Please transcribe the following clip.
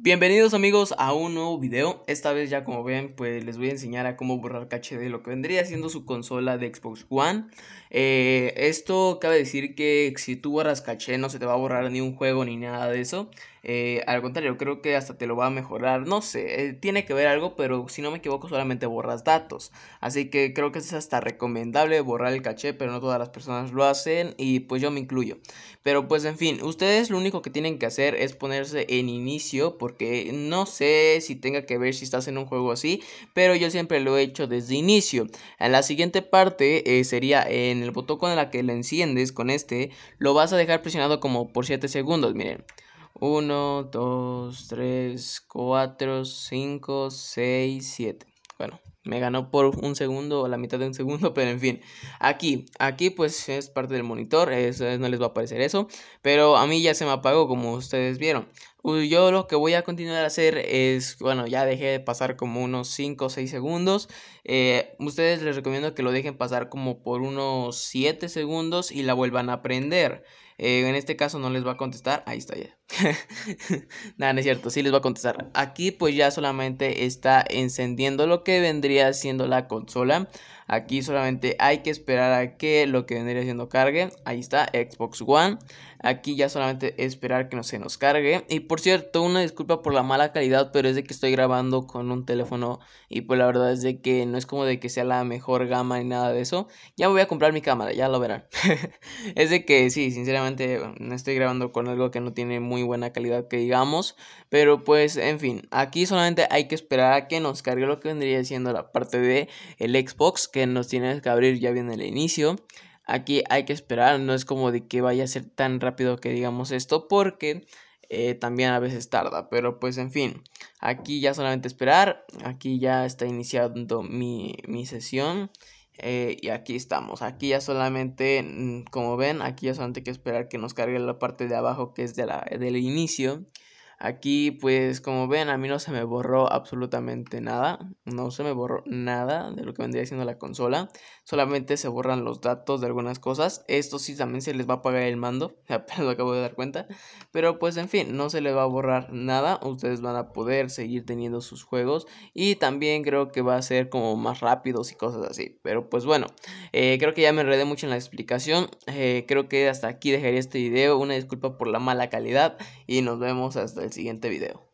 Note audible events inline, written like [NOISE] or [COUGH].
Bienvenidos amigos a un nuevo video, esta vez ya como ven pues les voy a enseñar a cómo borrar caché de lo que vendría siendo su consola de Xbox One eh, Esto cabe decir que si tú borras caché no se te va a borrar ni un juego ni nada de eso eh, al contrario, creo que hasta te lo va a mejorar. No sé, eh, tiene que ver algo, pero si no me equivoco, solamente borras datos. Así que creo que es hasta recomendable borrar el caché, pero no todas las personas lo hacen y pues yo me incluyo. Pero pues en fin, ustedes lo único que tienen que hacer es ponerse en inicio, porque no sé si tenga que ver si estás en un juego así, pero yo siempre lo he hecho desde inicio. En la siguiente parte eh, sería en el botón con el que le enciendes, con este, lo vas a dejar presionado como por 7 segundos, miren. 1, 2, 3, 4, 5, 6, 7. Bueno, me ganó por un segundo o la mitad de un segundo, [LAUGHS] pero en fin. Aquí, aquí pues es parte del monitor, no les va a aparecer eso, pero a mí ya se me apagó como ustedes vieron. Yo lo que voy a continuar a hacer es, bueno, ya dejé de pasar como unos 5 o 6 segundos. Eh, ustedes les recomiendo que lo dejen pasar como por unos 7 segundos y la vuelvan a prender. Eh, en este caso no les va a contestar, ahí está ya. [LAUGHS] Nada, no es cierto, sí les voy a contestar. Aquí pues ya solamente está encendiendo lo que vendría siendo la consola. Aquí solamente hay que esperar a que lo que vendría siendo cargue. Ahí está, Xbox One. Aquí ya solamente esperar que no se nos cargue. Y por cierto, una disculpa por la mala calidad, pero es de que estoy grabando con un teléfono y pues la verdad es de que no es como de que sea la mejor gama ni nada de eso. Ya voy a comprar mi cámara, ya lo verán. [LAUGHS] es de que sí, sinceramente mm, estoy grabando con algo que no tiene muy buena calidad que digamos, pero pues en fin, aquí solamente hay que esperar a que nos cargue lo que vendría siendo la parte de el Xbox que nos tiene que abrir ya bien el inicio. Aquí hay que esperar, no es como de que vaya a ser tan rápido que digamos esto, porque eh, también a veces tarda, pero pues en fin, aquí ya solamente esperar, aquí ya está iniciando mi, sesión eh, y aquí estamos, aquí ya solamente, mm, como ven, aquí ya solamente hay que esperar que nos cargue la parte de abajo que es de la, del inicio Aquí, pues, como ven, a mí no se me borró absolutamente nada. No se me borró nada de lo que vendría siendo la consola. Solamente se borran los datos de algunas cosas. Esto sí también se les va a pagar el mando. [LAUGHS] Apenas lo acabo de dar cuenta. Pero, pues, en fin, no se les va a borrar nada. Ustedes van a poder seguir teniendo sus juegos. Y también creo que va a ser como más rápidos y cosas así. Pero, pues, bueno. Eh, creo que ya me enredé mucho en la explicación. Eh, creo que hasta aquí dejaría este video. Una disculpa por la mala calidad. Y nos vemos hasta el siguiente video.